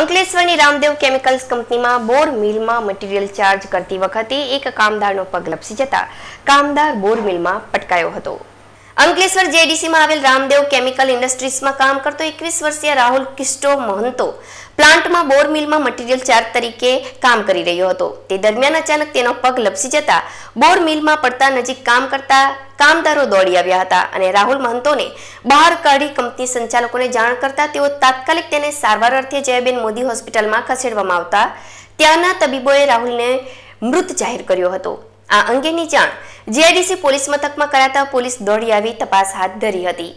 અંકલેશ્વરની Ramdev chemicals કંપનીમાં બોર મિલમાં material charge કરતી વખતે એક કામદારનો પગ લપસી જતા કામદાર બોર મિલમાં પટકાયો હતો અંકલેશ્વર જેડીસીમાં આવેલ રામદેવ કેમિકલ ઇન્ડસ્ટ્રીઝમાં કામ કરતો એકવીસ વર્ષીય રાહુલ કિસ્ટો મહંતો પ્લાન્ટમાં બોર મિલમાં મટીરીયલ ચાર્જ તરીકે કામ કરી રહ્યો હતો તે દરમિયાન અચાનક તેનો પગ લપસી જતા બોર મિલમાં પડતા નજીક કામ કરતા કામદારો દોડી આવ્યા હતા અને રાહુલ મહંતોને બહાર કાઢી કંપની સંચાલકોને જાણ કરતા તેઓ તાત્કાલિક તેને સારવાર અર્થે જયાબેન મોદી હોસ્પિટલમાં ખસેડવામાં આવતા ત્યાંના તબીબોએ રાહુલને મૃત જાહેર કર્યો હતો આ અંગેની જાણ જીઆઈડીસી પોલીસ મથકમાં કરાતા પોલીસ દોડી આવી તપાસ હાથ ધરી હતી